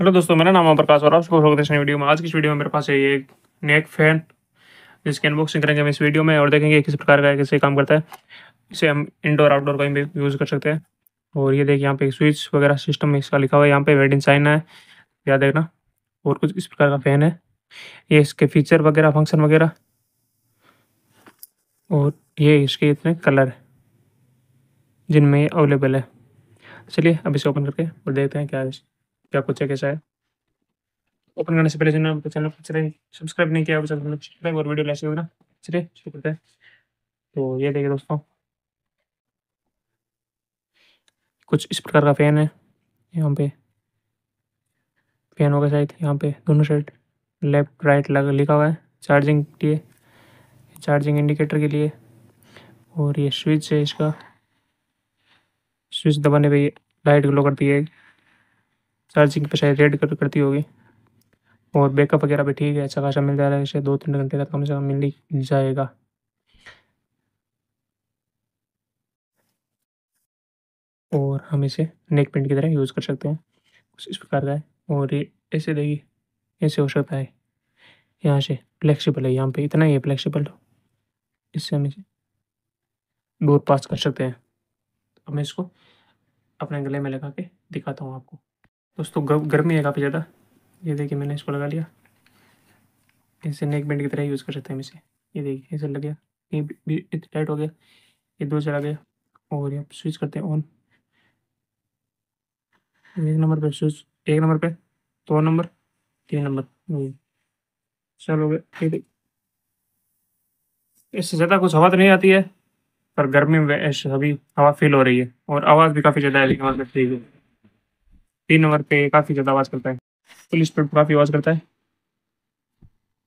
Hello दोस्तों मेरा नाम प्रकाश और आपको स्वागत है इस वीडियो में आज की इस वीडियो में मेरे पास है ये एक नेक फैन जिसकी अनबॉक्सिंग करेंगे हम इस वीडियो में और देखेंगे किस प्रकार का कैसे काम करता है इसे हम इंडोर आउटडोर कहीं भी यूज़ कर सकते हैं और ये देखिए यहाँ पे स्विच वगैरह सिस्टम में इसका लिखा हुआ है यहाँ पे वेड इन साइन है याद देखना और कुछ इस प्रकार का फैन है ये इसके फीचर वगैरह फंक्शन वगैरह और ये इसके इतने कलर है जिनमें अवेलेबल है चलिए अब इसे ओपन करके और देखते हैं क्या है क्या कुछ है कैसा है ओपन करने से पहले जिन्होंने आपके चैनल को चले सब्सक्राइब नहीं किया सब्सक्राइब मतलब और वीडियो लाइक ना चलिए शुरू करते हैं तो ये देखिए दोस्तों कुछ इस प्रकार का फैन है यहाँ पे फैन होगा शायद यहाँ पे दोनों साइड लेफ्ट राइट लग लिखा हुआ है चार्जिंग के लिए चार्जिंग इंडिकेटर के लिए और ये स्विच है इसका स्विच दबाने पर ये लाइट ग्लो करती है चार्जिंग पे शायद रेड कलर करती होगी और बैकअप वगैरह भी ठीक है अच्छा खासा मिल जा रहा है इसे दो तीन घंटे का कम से कम मिल ही जाएगा और हम इसे नेक पेंट की तरह यूज़ कर सकते हैं कुछ इस प्रकार का है और ये ऐसे देखिए ऐसे हो सकता है यहाँ से फ्लेक्सिबल है यहाँ पे इतना ही है फ्लेक्सिबल तो। इससे हम इसे दूर पास कर सकते हैं अब मैं इसको अपने गले में लगा के दिखाता हूँ आपको दोस्तों गर्मी है काफ़ी ज़्यादा ये देखिए मैंने इसको लगा लिया इसे नेक बैंड की तरह यूज़ कर सकते हैं हम इसे ये देखिए ऐसे लग गया ये टाइट हो गया ये दो चला गया और ये स्विच करते हैं ऑन एक नंबर पे स्विच एक नंबर पे दो नंबर तीन नंबर चलो गया इससे ज़्यादा कुछ हवा तो नहीं आती है पर गर्मी में अभी हवा फील हो रही है और आवाज़ भी काफ़ी ज़्यादा आ रही है तीन नंबर पे काफ़ी ज़्यादा आवाज़ करता है पुलिस पर काफ़ी आवाज़ करता है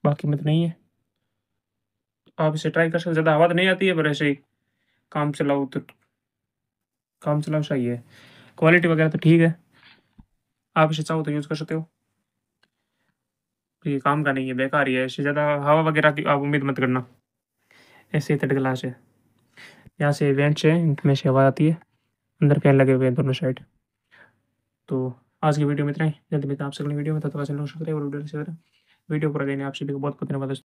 बाकी मत नहीं है आप इसे ट्राई कर सकते ज़्यादा आवाज़ नहीं आती है पर ऐसे ही काम चलाओ तो काम चलाओ सही है क्वालिटी वगैरह तो ठीक है आप इसे चाहो तो यूज़ कर सकते हो ये काम का नहीं है बेकार ही है ऐसे ज़्यादा हवा वगैरह की आप उम्मीद मत करना ऐसे ही तटकला है यहाँ से वेंट्स है इनमें से हवा आती है अंदर फैन लगे हुए हैं दोनों साइड तो आज की वीडियो में इतना ही जल्दी मिलते हैं आपसे अगली वीडियो में तो तक वीडियो पूरा देने आप सभी को बहुत बहुत धन्यवाद